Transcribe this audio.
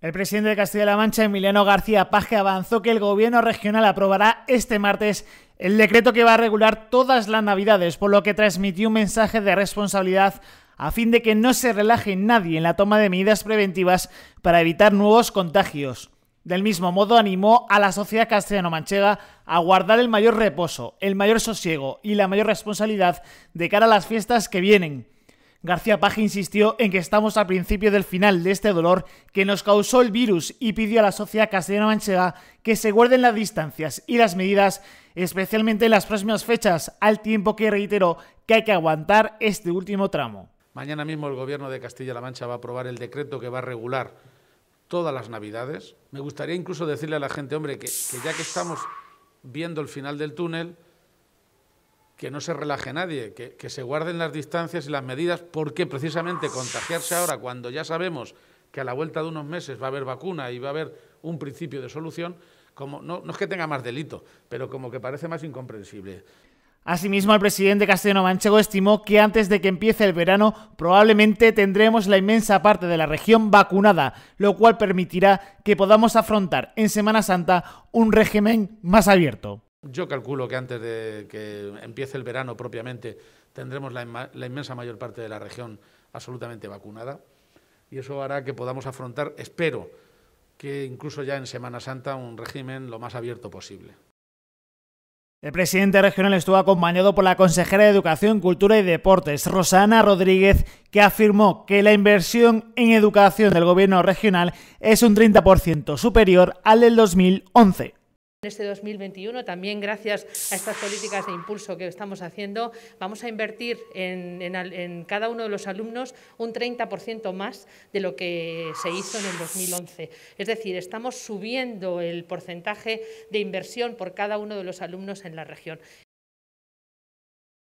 El presidente de Castilla-La Mancha, Emiliano García Paje, avanzó que el gobierno regional aprobará este martes el decreto que va a regular todas las navidades, por lo que transmitió un mensaje de responsabilidad a fin de que no se relaje nadie en la toma de medidas preventivas para evitar nuevos contagios. Del mismo modo, animó a la sociedad castellano-manchega a guardar el mayor reposo, el mayor sosiego y la mayor responsabilidad de cara a las fiestas que vienen. García Paje insistió en que estamos al principio del final de este dolor que nos causó el virus y pidió a la sociedad castellana-manchega que se guarden las distancias y las medidas, especialmente en las próximas fechas, al tiempo que reiteró que hay que aguantar este último tramo. Mañana mismo el Gobierno de Castilla-La Mancha va a aprobar el decreto que va a regular todas las Navidades. Me gustaría incluso decirle a la gente, hombre, que ya que estamos viendo el final del túnel, que no se relaje nadie, que, se guarden las distancias y las medidas, porque precisamente contagiarse ahora, cuando ya sabemos que a la vuelta de unos meses va a haber vacuna y va a haber un principio de solución, como, no, no es que tenga más delito, pero como que parece más incomprensible. Asimismo, el presidente Castellano Manchego estimó que antes de que empiece el verano probablemente tendremos la inmensa parte de la región vacunada, lo cual permitirá que podamos afrontar en Semana Santa un régimen más abierto. Yo calculo que antes de que empiece el verano propiamente tendremos la, inmensa mayor parte de la región absolutamente vacunada y eso hará que podamos afrontar, espero, que incluso ya en Semana Santa un régimen lo más abierto posible. El presidente regional estuvo acompañado por la consejera de Educación, Cultura y Deportes, Rosana Rodríguez, que afirmó que la inversión en educación del gobierno regional es un 30% superior al del 2011. En este 2021, también gracias a estas políticas de impulso que estamos haciendo, vamos a invertir en, cada uno de los alumnos un 30% más de lo que se hizo en el 2011. Es decir, estamos subiendo el porcentaje de inversión por cada uno de los alumnos en la región.